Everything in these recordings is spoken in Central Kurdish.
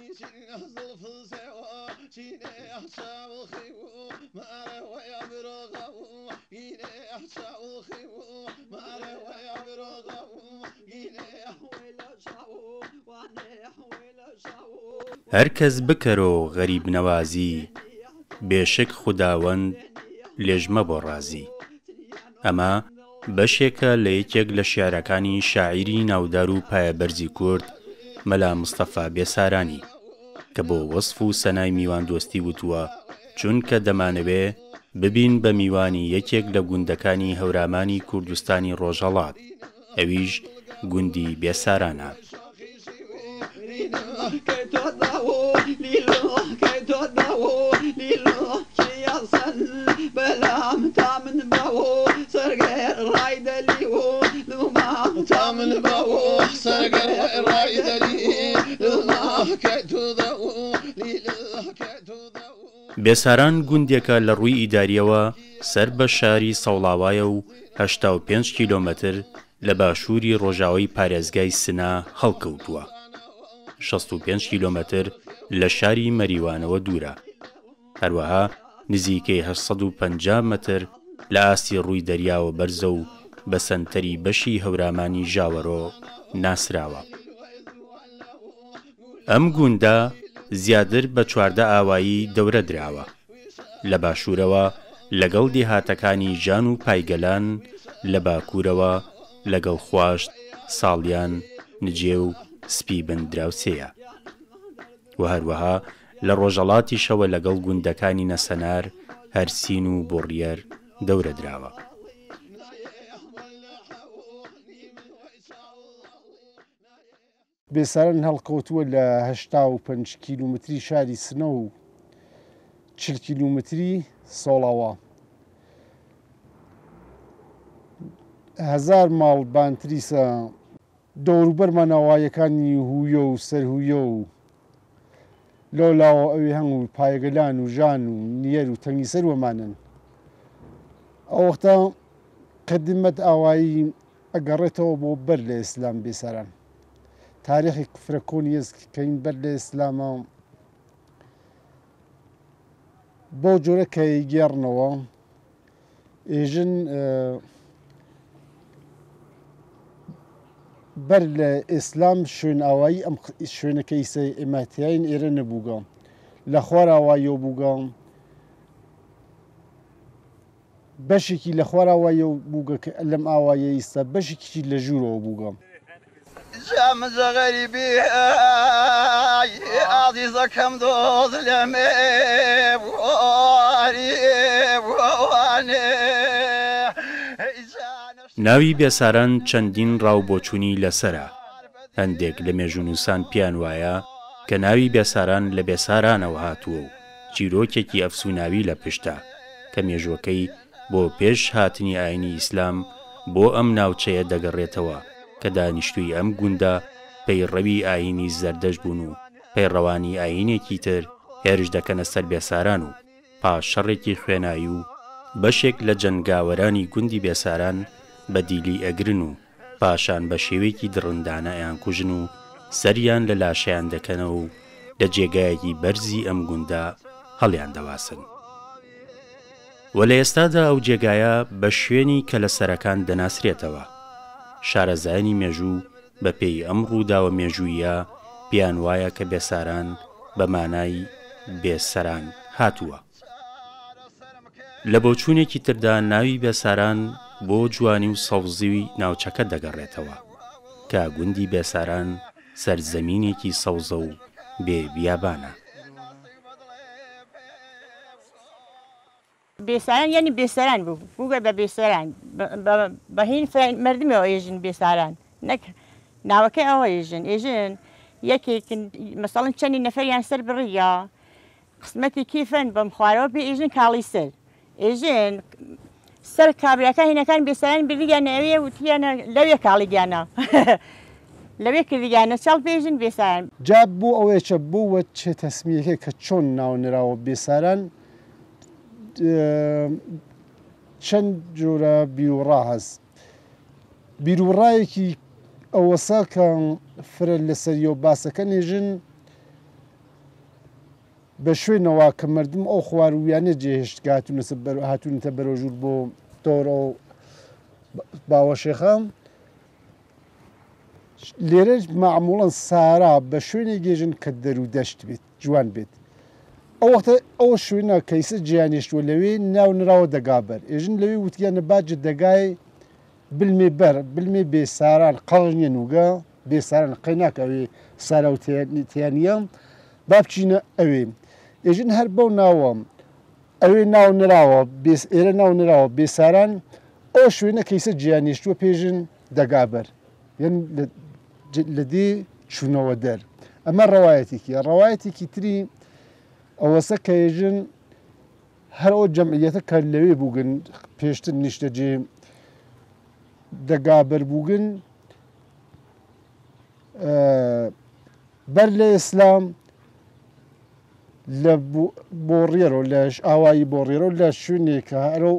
نيشين أصل فلسوا شيني أحشاب الخيو ما ويا برغبو يني أحشاب الخيو ما ويا برغبو يني أحويل شاو واني أحويل شاو هركز بكرو غريب نوازي بێشک خودداوەند لێژمە بۆ ڕازی ئەمە بەشێکە لە یەکێک لە شیعرەکانی شاعری ناودار و پایەبەرزی کورد مەلا مستەفا بێسارانی کە بۆ وەصف و سەنای میوان دۆستی وتووە چونکە دەمانەوێ ببین بە میوانی یەکێک لە گوندەکانی هەورامانی کوردستانی ڕۆژەڵات ئەویش گوندی بێسارانە. بێساران گوندێکە لە ڕووی ئیداریەوە سەر بە شاری سەوڵاوایە و 5 کیلۆمەتر لە باشووری ڕۆژاوی پارێزگای سنا هەڵکەوتووە 65 کیلۆمەتر لە شاری مەریوانەوە دوورە هەروەها نزیکەی 150 متر لە ئاسی ڕووی دەریاوە بەرزە و بە سنتەری بەشی هەورامانی ژاوەرۆ ناسراوە ئەم گوندا زیاتر بە چواردە ئاوایی دەورە دراوە لە باشوورەوە لەگەڵ دیهاتەکانی ژان و پایگەلان لە باکوورەوە لەگەڵ خواشت ساڵیان نجێ و سپی بندراوسەیە و هەروەها لە ڕۆژەڵاتی شەوە لەگەڵ گوندەکانی نەسەنار هەرسین و بڕیەر دەورە دراوە بێسارن هەڵکەوتووە لە ه پ کیلومتری شاری سنە و چ کیلومتری سۆڵاوە. هزار ماڵ بانتریسە دەوروبەرمانەوایەکانی هویە و سەرهویە و لۆلاوە ئەوێ هەنگ و پایگەلان و ژان و نیەر و تەنگی سەروەمانن. ئەوەختا قدمت ئاوایی ئەگەڕێتەوە بۆ بەر لە ئیسلام بێسەران. تاریخی کوفرە کۆنیست کەین بەر لە ئیسلامە بۆ جۆرە کە گێڕنەوە ئێژن بەر لە ئیسلام شوێن ئاوایی ئەم شوێنەکەی سە ئێماتیین ئێرە نەبووگە لە خوارەوایە بووگەم بەشێکی لە خوارەوایە بووگە لەم ئاوایە ئیستا بەشێکی لە ژوورەوە بووگەم شامز غريبي عزيزة كم دوز لمي واري واني ناوی بێساران چەندین ڕاوبۆچوونی لەسرە هەندێک لە مێژونووسان پیان وایە کە ناوی بێساران لە بێسارانەوە هاتووە و چیرۆکێکی ئەفسوناوی لە پشتە کە مێژوەکەی بۆ پێش هاتنی ئاینی ئیسلام بۆ ئەم ناوچەیە دەگەڕێتەوە کە دانیشتووی ئەم گوندە پەیڕەوی ئاینی زەردەش بوون و پەیڕەوانی ئاینێکی تر هێرش دەکەنە سەر بێساران و پاشەڕێکی خوێنایی و بەشێک لە جەنگاوەرانی گوندی بێساران بە دیلی ئەگرن و پاشان بە شێوێکی دڕندانە ئەیان کوژن و سەریان لە لاشیان دەکەنەوە و لە جێگایەکی بەرزی ئەم گوندا هەڵیان دەواسن. وە لە ئێستادا ئەو جێگایە بە شوێنی کە لە سەرەکان دەناسرێتەوە. شارەزانی مێژوو بە پێی ئەم ڕووداوە مێژوویە پیان وایە کە بێساران بە مانای بێسەران هاتووە. لە بۆچوونێکی تردا ناوی بێساران بۆ جوانی و سەوزیوی ناوچەکە دەگەڕێتەوە کە گوندی بێساران سەرزەمینێکی سەوزە و بێ بیابانە. بێساران یعنی بێسەران بوو بووگە بە بێسەران بەهین مردمەوە ئێژن بێساران نەک ناوەکەی ئەوە ئێژن ئێژن یەکێک مەسەڵن چەندی نەفەریان سەر بڕە قسمەتی کیفەن بەم خوارەوە بێ ئێژن کاڵی سەر ئێژن سەر کابراەکە هینەکان بێسەران بریگیان ئەوێ وتیانە لەوێ کاڵی گیانە. لەوێ کردیانە چاڵ بێژن بێسان جا بوو ئەوەیە بووە چێ تەسمیەکە کە چۆن ناونراوە بێساران چەند جۆرە بیرڕا هەست بیرڕایەکی ئەوەسا کە فرە لەسەریۆ باسەکە نێژن بە شوێنەوە کە مردم ئەو خوارویانە جێهشت هاتون هاتونتە بەرۆژور بۆ تۆرۆ باوەشێخە لێرە معموڵەن سارا بە شوێنی گێژن کە دەرو دەشت بێت جوان بێت ئەوەختە ئەو شوێنە کەیسە جیانیشتوە لەوێ ناو نراوە دەگابەر ئێژن لەوێ وتیانە باج دەگای بلمێ بەر بلمێ بێساران قەڵنیە نوگە بێساران قەیناکەوێ ساراوتیانیە بابچینە ئەوێ ئێژن هەر بەو ناوەم ئەوێ ناو نراوە ئێرە ناو نراوە بێساران ئەو شوێنە کەیسە جیانیشتوە پێژن دەگابەر یەن لە دێ چوونەوە دەر ئەمە ڕواەتێکی ڕواەتێکی تری ئەوەسە کەێژن هەر ئەو جەمعیەتە کە لەوێ بووگن پێشتر نیشتەجێ دەگابەر بووگن بەر لە ئیسلام لە بۆڕێرۆ لەش ئاوایی بۆڕێرۆ لە شوێنێکە هەرە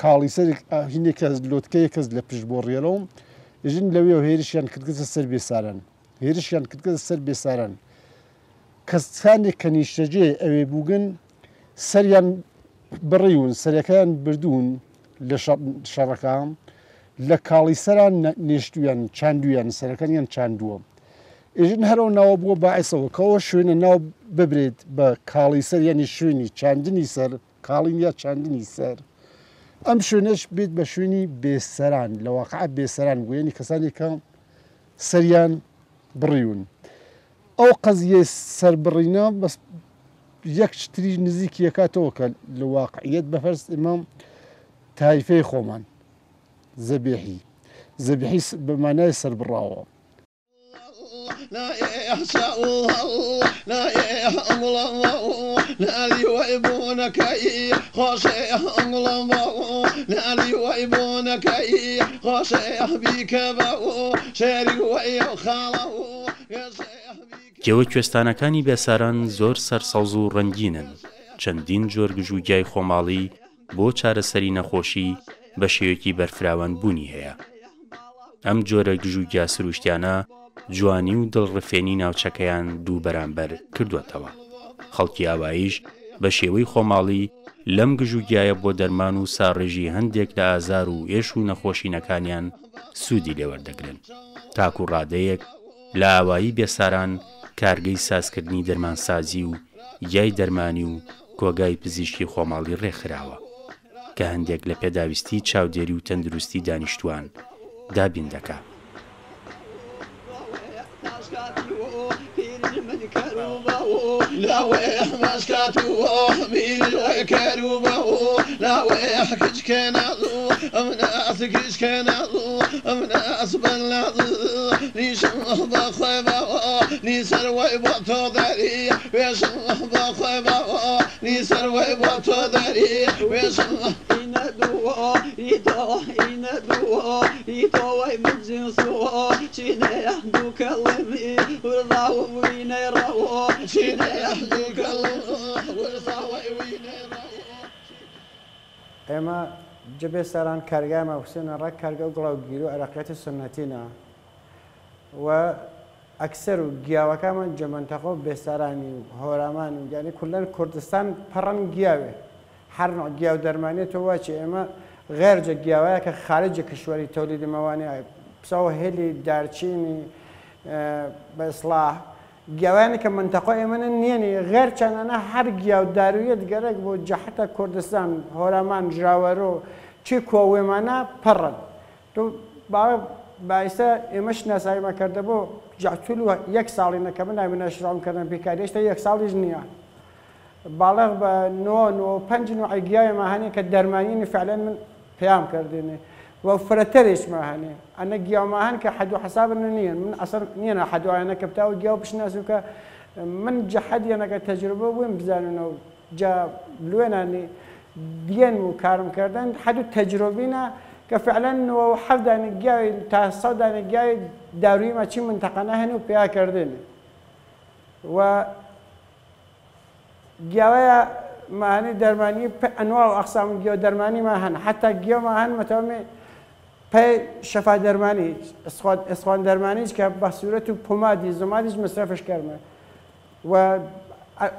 کاڵی سەر هینێک کەس لۆتکەی کەس لە پشت بۆڕێرەوە ژن لەوێ هێرشیان کردکە سەر بێسارن هێرشیان کردکە سەر بێسارن. کەسانێک کەنیشتەجێ ئەوێ بووگن سەریان بڕیون سەرەکەیان بردوون لە شەڕەکان لە کاڵی سەران نێشتویان چاندویان سەرەکانیان چاندووە. ئێژن هەرو ناوە بووە باعیسەوە کەەوە شوێنە ناو ببرێت بە کاڵی سەر یانی شوێنی چاندنی سەر کاڵین یا چاندنی سەر. ئەم شوێنش بێت بە شوێنی بێسەران لە واقع بێسەران گوێنی کەسانی کە سەریان بڕیون. او قضيه سربڕینا بس یەک شتری نزيك یەکاتەوە کە لە واقعیت بەفەرست ئمام تایفەی خۆمان زەبێحی زەبیحی بەمانای لا الله لا الله لا لي وابونك لا لي وابونك بك شاري ويا خاله يا گەوە کوێستانەکانی بێساران زۆر سەرسەوز و ڕنگینن چەندین جۆر گژوگیای خۆماڵی بۆ چارەسەری نەخۆشی بە شێوەکی بەرفراوان بوونی هەیە ئەم جۆرە گژوگیا سروشتیانە جوانی و دڵڕفێنی ناوچەکەیان دوو بەرامبەر کردوێتەوە خەڵکی ئاواییش بە شێوەی خۆماڵی لەم گژوگیایە بۆ دەرمان و ساڕێژی هەندێک لە ئازار و ئێش و نەخۆشینەکانیان سوودی لێوەردەگرن تاکو ڕادەیەک لە ئاوایی بێساران کارگەی سازکردنی دەرمانسازی و یای دەرمانی و کۆگای پزیشکی خۆماڵی ڕێکخراوە کە هەندێک لە پێداویستی چاودێری و تەندروستی دانیشتوان دابین دەکات. لا ويح مسكاتو من الكروبة لا ويح كش كان ذو امنا كش كان ذو مناس بلذو نيشم بخيبة نيسر ويبطو داري ويشم بخيبة نيسر ويبطو داري ويشم دوه يدو إن دوه يدو مجن سوه شين يحدو كلمي ورضا وين روه شين يحدو كلمي ورضا وين روه إما جبه سران كرگه محسن رک كرگه گلاو گیرو عراقیت سنتینا و ئەکسەر و گیاوەکانمان جەمەندەخۆ بێسارانی و هۆرامان و گیانی کولەن کوردستان پەڕەن گیاوێت هەر گیاو دەرمانێتەوە واچێ ئێمە غێرجە گیاوەیە کە خارجە کشوەری تەولی دمەوانی پسەوە هێلی دارچینی بە ئسلاح گیاوانی کە منتەقۆ ئێمەە نیێنی غێر چەندەنە هەر گیاودارویەت گەرەک بۆ جەحتە کوردستان هۆرامان ژاوەرۆ چی کۆوێمانە پەڕن تو باوە بایسە ئێمەش ناسایی مەکردە بۆ جاتول و یەک ساڵی نەکە من نامێنە شرامکردن بیکاریشتا یەک ساڵیش نییە. بالغ بە نو نو پنج و عیگیایمە مهانی که درمانی فعلا من پێیان کردێنێ و فرەتەرێشمە هەنێ ئەنە گیاومە هەن کە حەدو حساب نییە من اصلا ئەسەر نیەنە حەدوایانە کبتا و ناسو که من که تجربه تەجربە بووم نو جا لوێنانی دیێن و کارم کردن کارمکردن حەدو تەجرۆبینە کە فعلەن و حەفدانە گیاوی تا سەدانە گیاوی دارویمە چی نه هەن و پێیاکردێنێ و گیاوەیە معنی دەرمانی ئەنوا و ئەقسام گیۆ دەرمانی ما هن هەن حتا گیۆما هەن مەتەمێ پی شەفا دەرمانی ئسخوان دەرمانیش کە بە سوورەت و پۆمادی زمادیش مصرفش کەرمە و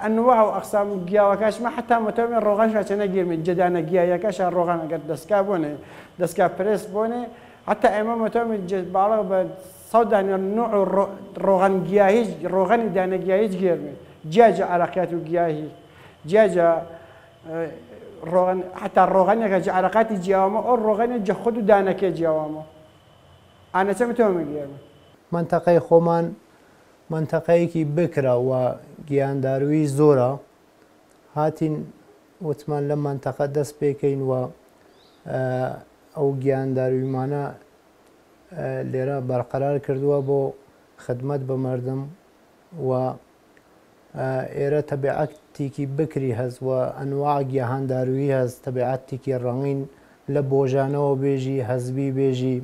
ئەنوا و ئەقسام گیاوەکەشمە حتا مەتەمێ ڕۆغان شچەنە گیرمێت جدانە گیایەکەش ڕۆغان ئەگەر دەستکا بۆنێ دەستکا پرس بۆنێ حتا ئێمە مەتەمێ باڵە بە سەودانە نوع ڕۆغان گیاهیش ڕۆغانی دانەگیاییش گێرمێت جیاجە عراقیات و گیاهی جیاجە ڕۆغن حتا ڕۆغانێکە جە عراقاتی جیاوامە ئەو ڕۆغانێک جە خود و دانەکە جیاوامە ئاە چە بتەوە گیێمە منتەقەی خۆمان منتەقەیەکی بکراوە گیانداروی زۆرە هاتین وتمان لە منتەقە دەست پێکەین وە ئەو گیاندارویمانە لێرە بەرقەرار کردووە بۆ خدمەت بە مردم و ئێرە تەبعاتێکی بکری هەزوە ئەنواع گیاهانداروی هەز تەبعاتێکی ڕەنگین لە بۆژانەوە بێژی هەزبی بێژی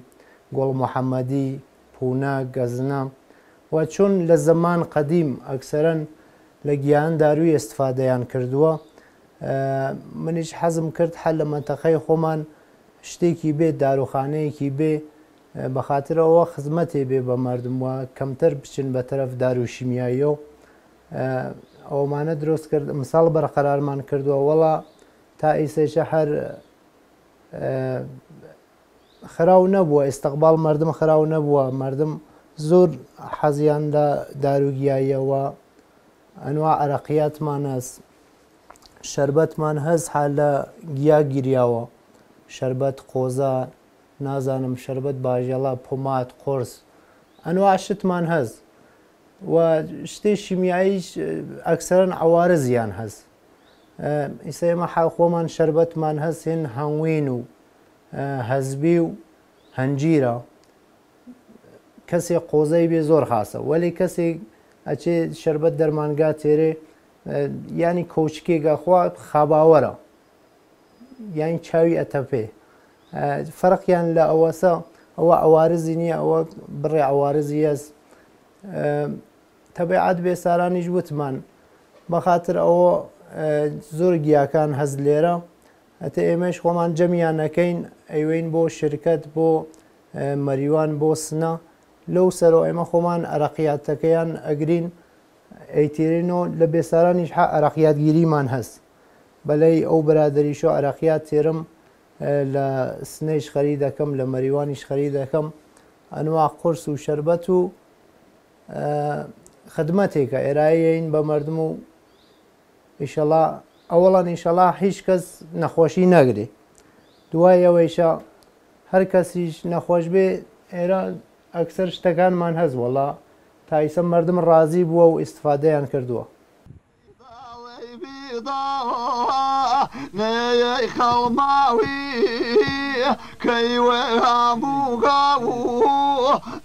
گۆڵ محەممەدی پونا گەزنا و چۆن لە زەمان قەدیم ئەکسەرەن لە گیان داروی ئستفادەیان کردووە منیش حەزم کرد حل لە منتەخەی خۆمان شتێکی بێ داروخانەیەکی بێ بەخاطرەوە خزمەتێ بێ بە مردموە کەمتر بچین بە تەرەف داروشیمیاییەوە ئەومانە درۆست کرد مثال بەرقەرارمان کردووە وڵا تا ئیسێشە هەر خراو نەبووە ئێستقبال مردم خراو نەبووە مردم زۆر حەزیاندا داروگیاییەوە ئەنوا عراقیاتمان هەست شربەتمان هەز ح لە گیا گیریاوە شربەت قۆزە نازانم شربەت باژێڵا پۆمات قرس ئەنوا شتمان هەست و شتێ شیمیاییش ئەکسەرن ئەوارە زیان هەست ئیسا ئێمە حاخۆمان شربەتمان هەستێن هەنگوین و هەزبی و هەنجیرە کەسێ قۆزەی بێ زۆر خاصە وەلی کەسێک ئەچێ شربەت دەرمانگا تێرێ ینی کۆچکێکگەخوا خاباوەرە یان چاوی ئەتەپێ فەرقیان لە ئەوەسە ئەوە ئەوارزی نییە ئەوە بڕێ ئەوارزی هەست تەبعات بێسارانیش وتمان بەخاتر ئەوە زۆر گیاکان هەز لێرە ئەتە ئێمەش خۆمان جەمیان نەکەین ئەیوین بۆ شرکت بۆ مەریوان بۆ سنە لەو سەرۆ ئێمە خۆمان عراقیاتەکەیان ئەگرین ئەیترینۆ لە بێسارانیش ح عراقیاتگیریمان هەست بەلەی ئەو برادریشۆ عراقیات تێرم لە سنەیش خەری دەکەم لە مەریوانیش خەری دەکەم ئەنوا قرس و شربەت و خدمەتێکە ئێرایین بە مردم و ئیشەڵا ئەوڵان ئیشەڵا هیچ کەس نەخۆشی نەگری دوای ئەوەیشە هەر کەسیش نەخۆش بێ ئێرە ئەکسەر شتەکانمان هەز وڵا تایسە مردم ڕازی بووە و ئیسفادەیان کردووە ضاء ني خوماوي كي غاو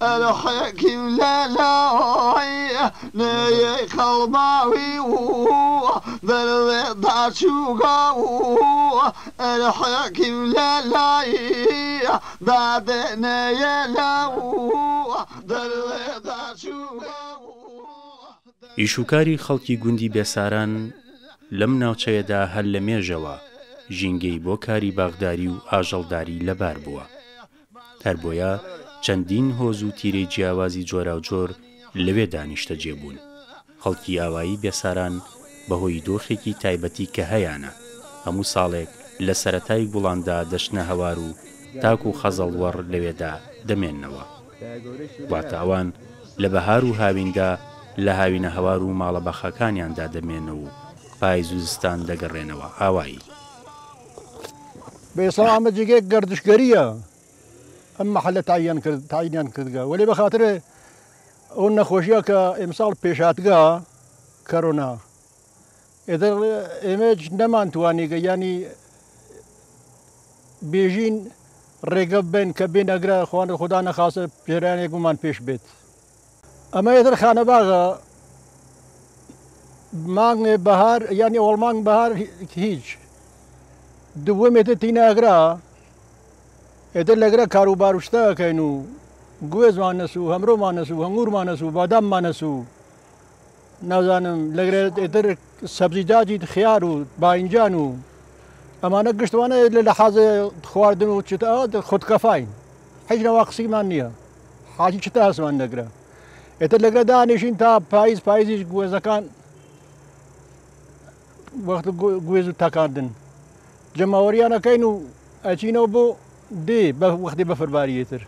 الحكيم لا لا داشو غاو الحكيم لا لا داشو غاو گوندی بێساران لەم ناوچەیەدا هەر لە مێژەوە ژینگەی بۆ کاری باغداری و ئاژەڵداری لەبار بووە هەر بۆیە چەندین هۆز و تیرەی جیاوازی جۆرا و جۆر لەوێ دانیشتە جێبوون خەڵکی ئاوایی بێساران بەهۆی دۆخێکی تایبەتی کە هەیەە هەموو ساڵێک لە سەتای گوڵاندا دەشنە هەوار و تاک و خەزەڵوەڕ لەوێدا دەمێننەوە واتاوان لە بەهار و هاویندا لە هاوینە هەوار و ماڵە بەخەکانیاندا دەمێنە و پایز و زستان دەگەڕێنەوە ئاوایی بێسا ئەمە جگەیەک گردشگەریە ئەممە حلە تاییان کرد تاینیان کردگە وەلی بەخاترێ ئەو نەخۆشیە کە ئێمساڵ پێشاتگا کەڕۆنا ئێدە ئێمەج نەمان توانێگە ینی بێژین ڕێگە بن کە بێنەگرە خوانە خوددا نەخاسە پێرانێک گومان پێش بێت ئەمە ئێدر خانەباغە man bahar yani olman bahar hiç. Duvum ete tine agra. Ete legra karubar uçta kaynu. Güvez manasu, hamro manasu, hangur manasu, badam manasu. نازانم لګره ادر سبزیجات خيار او باینجانو امانه گشتوانه له لحاظ خواردن او چته خود کفاین هیڅ نو اقسی مان نه حاجی چته اسمان لګره ادر لګره دانشین تا پایز پایزش ګوزکان وەخت گوێز و تاکاندن جەماوەریانەکەین و ئەچینەوە بۆ دێ بە وەختی بە فەرباریێتر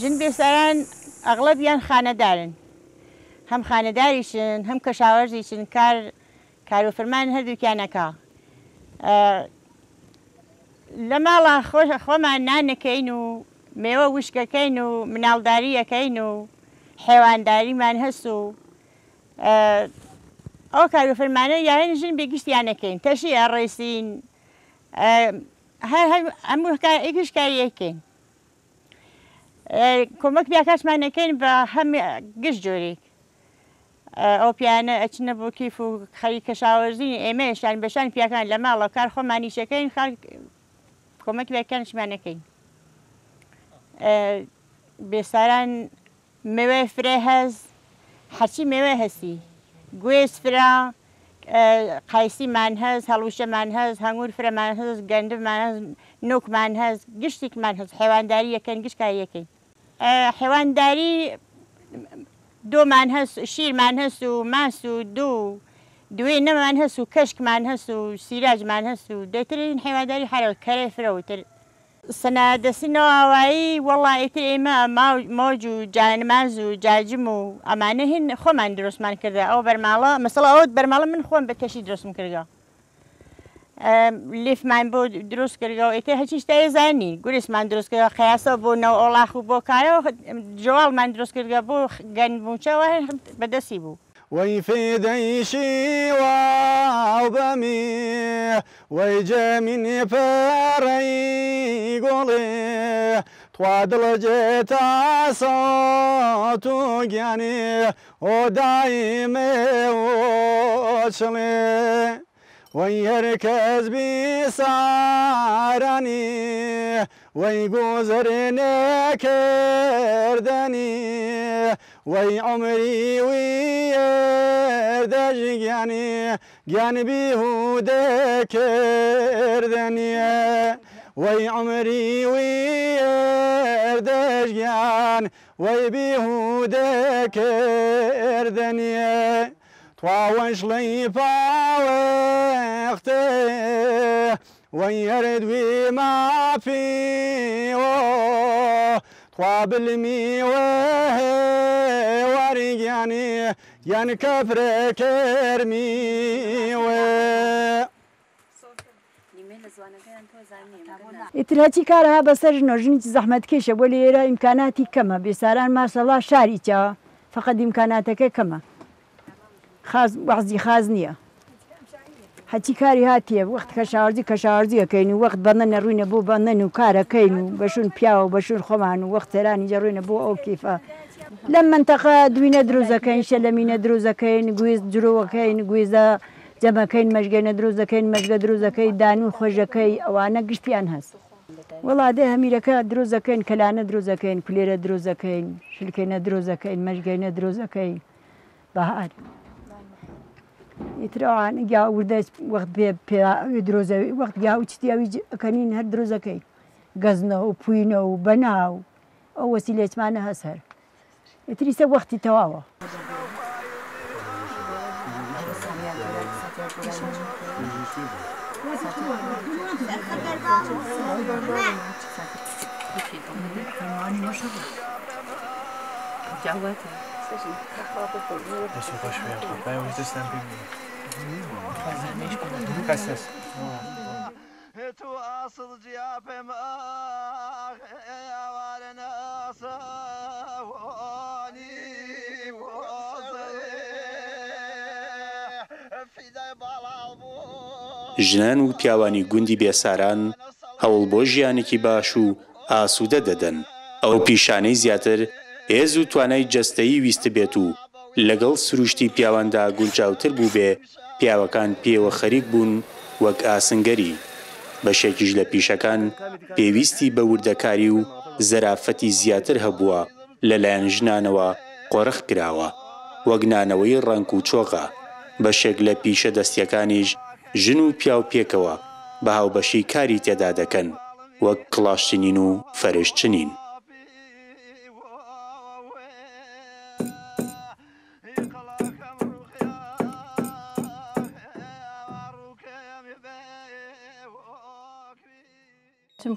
ژن بێسەران ئەغڵەبیان خانەدارن هەم خانەداریشن هەم کەشاوەژیشن کار کارۆفرمان هەردووکیانەکە لە ماڵە خۆش خۆمان نانەکەین و مێوە وشکەکەین و مناڵداریەکەین و حێوانداریمان هەست و ئەو کارۆفرمانە یاهێن ژن بێگشتیانەکەین تەشی ئەڕێسین هەموو ئیگش کاریەکەین کۆمەک بیاکەشمانەکەین بە هەم گشت جۆرێک ئەو پیانە ئەچنە بۆ کیف و خەری کەشاوەزی ئێمەشان بەشان پیاکان لە ماڵە کار خۆمانیشەکەین خاڵ کۆمەک بەکانشمانەکەین بێساران مێوێ فرێ هەز حەچی مێوێ هەسی گوێز فرا قایسیمان هەز هەڵوشەمان هەز هەنگور فرەمان هەز گەندمان هەز نوکمان هەز گشتێکمان هەز حێوانداری یەکەن گشتکاری یەکەی حێوانداری دو من هست شیر من هست و مست و دو دوی من هست و کشک من هست و سیراج من هست و دیتر این حیواداری حرال کره فروتر نو آوائی والله ایتر ایمه موج و جانماز و جاجم و امانه هین خو من درست من کرده او برمالا مثلا او برمالا من خوم به درست من کرده لیف من بود درست کرده و هیچ چیز تای زنی گریس من درست کرده خیاسا بو نو اولا خوب بو کایو جوال من درست کرده بو گن بوچه و بدسی بو وي في ديشي وعبمي وي جمين فري قولي توادل جيتا صوتو يعني ودايمي وشلي ويركز بيسعرني ويقوزرني كردني وي عمري ويردج يعني يعني بيهودة كرداني وي عمري ويردج يعني وي بيهودة كردني تواوش لي باوي يخطيه ويرد ما فيه trois bilmi ve var يعني yani kafre kermi ve اتراتی کارها بسر نوجنی زحمت کشه ولی ایرا امکاناتی کمه بسران ماشاءالله شاری چا فقط امکاناتک کمه خاز وعزی خاز نیه حەچی کاری هاتیە وەخت کەشارزی کەشارزیەکەین و وەخت بەندە نەڕووینە بۆ بەندەن و کارەکەین و بەشون پیاوە و بەشور خۆمان و وەخت تێرانی جەڕوینە بۆ ئەو کیفە. لەم منتەقە دوینە دروزەکەین شە لەمینە دروزەکەین گوێز درۆەکەین گوێزە جەمەکەین مەژگەنە دروزەکەین مەژگە دروزەکەی دان و خۆشەکەی ئەوانە گشتیان هەست. وڵادێ هەمیرەکە درۆزەکەین کەلانە درۆزەکەین کولێرە درۆزەکەین شلکەینە درۆزەکەین مەژگەینە درۆزەکەی بەهار. ئیتران گیا وردە وەخت بێ پێ درۆزەوی وەخت گیا و چتیاوی ئەەکەنین هەر درۆزەکەی گەزنە و پوینە و بەناو ئەو وەسی لێچمانە هەسەر ئتریسە وەختی تەواوە. جواتي باش باش باش باش باش باش باش Kassas. تو اصل جیاب ما وار ناس وانی ژنان و پیاوانی گوندی بێساران هەوڵ بۆ ژیانێکی باش و ئاسوودە دەدەن ئەو پیشانەی زیاتر هێز و توانای جەستەیی ویستە بێت و لەگەڵ سروشتی پیاواندا گونجاوتر بوو بێ پیاوەکان پێوە خەریک بوون وەک ئاسنگەری بەشێکیش لە پیشەکان پێویستی بە وردەکاری و زەرافەتی زیاتر هەبووە لەلایەن ژنانەوە قۆرەخ کراوە وەگنانەوەی ڕنگ و چۆغا بەشێک لە پیشە دەستیەکانیش ژن و پیا و پێکەوە بە هاوبەشی کاری تێدا دەکەن وەک کڵاشتنین و فەرشتنین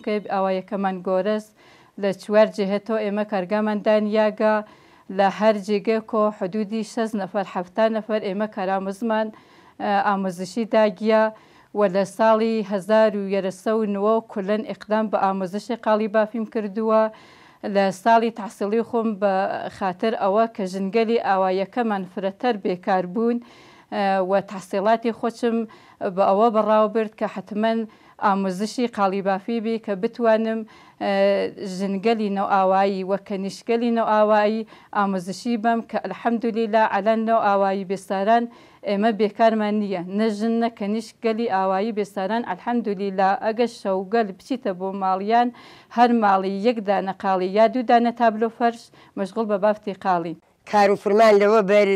چونکە ئەوەیەکەمان گۆرز لە چوار جهێتۆ ئێمە کارگامەندان یاگا لە هەر جێگە کۆ حدودی شە نەفەر هەفتان نەفەر ئێمە کارامزمان ئامۆزشی داگیە و لە ساڵی 1990 کولەن ئقدام بە ئامۆزشی قاڵی بافیم کردووە. لە ساڵی تحسیڵی خۆم بە خاطر ئەوە کە ژنگەلی ئاوایەکەمان فرەتەر بێکار بوون و تحسیڵاتی خۆچم بە ئەوە بەڕاوبرد کە حتمما ئامۆزشی قالیبافی بێ کە بتوانم ژنگەلی نەوئاوایی وەکە نیشگەلی نەوئاوایی ئامۆزشی بم کە ئەلحەمدولیلا ئەلەن نەوئاوایی بێساران ئێمە بێکارمان نییە نەژن نەکە نیشگەلی ئاوایی بێساران ئەلحەمدولیلا ئەگە شەوگەل بچیتە بۆ ماڵیان هەر ماڵی یەکدا نەقاڵی یا دوودانە تابلۆ فەرش مەشغڵ بە بافتی قاڵی کار و فرمان لەوە بەر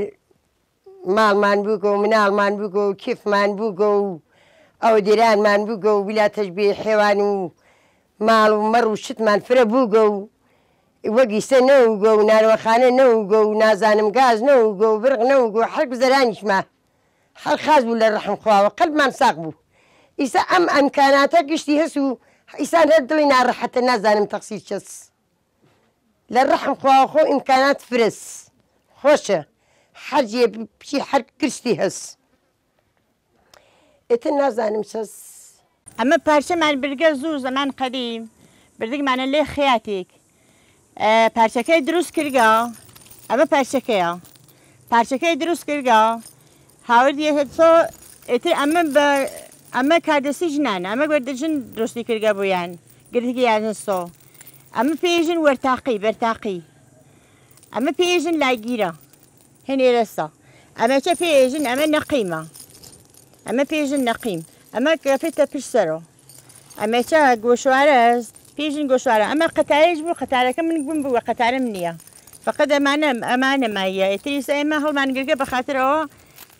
ماڵمان بووگە و مناڵمان بووگە و کفمان بووگە و ئەو دیرانمان بووگە و ویلاتەش بێ حێوان و ماڵ و مەڕ و شتمان فرە بووگە و وەگیسە نەوگە و ناروەخانە نەوگە و نازانم گاز نەوگە و برغ نەوگە و حەق زەرانیشمە هەڵ خاز بوو لە ڕحم خواوە قەلمان ساق بوو ئیسا ئەم ئەمکاناتە گشتی هەس و ئیسان هەر دڵی ناڕەحەتە نازانم تەقسی چەس لە ڕحم خواوە خۆ ئیمکانات فرس خۆشە حەجێ بچی هەر من هەست ئێتە زمان قدیم ئەمە پارچەمان برگە خیاتیک. زەمان که بردگمانە کرگاه، اما پارچەکەی دروست کردگە که دروس کرگاه دروست کردگە هاوردی هەچۆ اما با اما ئەمە کاردەسی اما گرده جن درستی کردگە بۆیان گرتگی یانسۆ اما پێژن ورتاقی، برتاقی. اما پێژن لاگیرە هني لسا اما تفي جن اما نقيمه اما في جن نقيم اما كافيتا بيشترو اما تا قوشوارز في جن قوشوارة اما قطعه بو قطعه كم من قوم بوا قطعه منيه فقد امانه امانه ما هي تريس اما هو ما نقلقه بخاطر او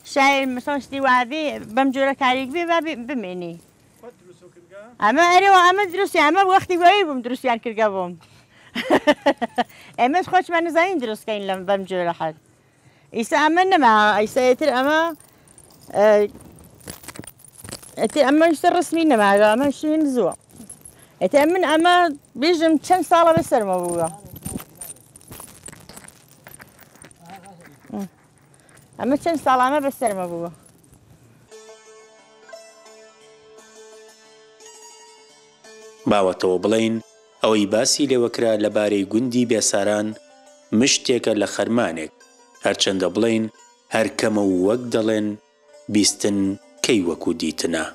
شاعر مثلا شتي وعبي بمجوره كاريك بي بابي بميني اما اريو اما دروسي اما وقتي وي بمدروسي عن كرقبهم اما خوش ما نزاين دروس كاين لما بمجوره حد ئیسا ئەمە نەما ئەیسەتر ئەمە ئەتی ئەمە شتە ڕسمی نەماگە ئەمە شین زووە ئەتە من ئەمە بێژم چەند ساڵە بەسەرمە بووە ئەمە چەند ساڵانە بەسەرمە بووە باوەتەوە بڵین ئەوەی باسی لێوەکرا لەبارەی گوندی بێساران مشتێکە لە خەرمانێک هەرچەندە بڵین هەرکەمە وەک دەڵێن بیستن کەی وەکو دیتنە.